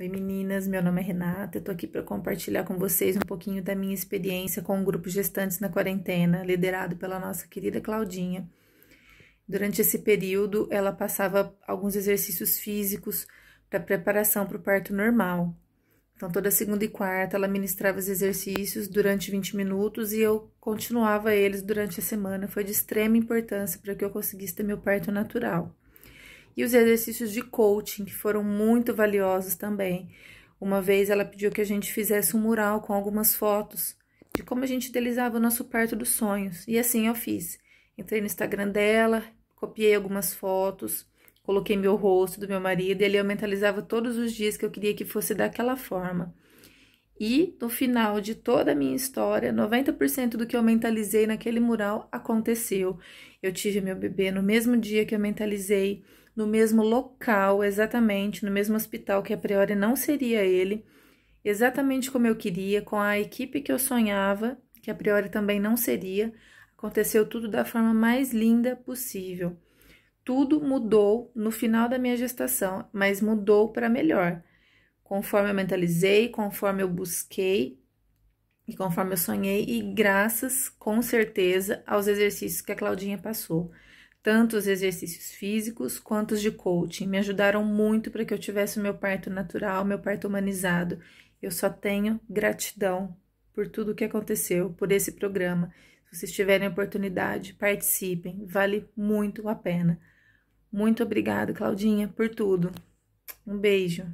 Oi meninas, meu nome é Renata, eu tô aqui para compartilhar com vocês um pouquinho da minha experiência com o grupo Gestantes na Quarentena, liderado pela nossa querida Claudinha. Durante esse período, ela passava alguns exercícios físicos para preparação para o parto normal. Então, toda segunda e quarta, ela ministrava os exercícios durante 20 minutos e eu continuava eles durante a semana. Foi de extrema importância para que eu conseguisse ter meu parto natural e os exercícios de coaching, que foram muito valiosos também. Uma vez ela pediu que a gente fizesse um mural com algumas fotos de como a gente idealizava o nosso perto dos sonhos. E assim eu fiz. Entrei no Instagram dela, copiei algumas fotos, coloquei meu rosto do meu marido e ele eu mentalizava todos os dias que eu queria que fosse daquela forma. E no final de toda a minha história, 90% do que eu mentalizei naquele mural aconteceu. Eu tive meu bebê no mesmo dia que eu mentalizei, no mesmo local, exatamente, no mesmo hospital que a priori não seria ele, exatamente como eu queria, com a equipe que eu sonhava, que a priori também não seria. Aconteceu tudo da forma mais linda possível. Tudo mudou no final da minha gestação, mas mudou para melhor conforme eu mentalizei, conforme eu busquei e conforme eu sonhei, e graças, com certeza, aos exercícios que a Claudinha passou. Tanto os exercícios físicos quanto os de coaching me ajudaram muito para que eu tivesse o meu parto natural, meu parto humanizado. Eu só tenho gratidão por tudo o que aconteceu, por esse programa. Se vocês tiverem oportunidade, participem, vale muito a pena. Muito obrigada, Claudinha, por tudo. Um beijo.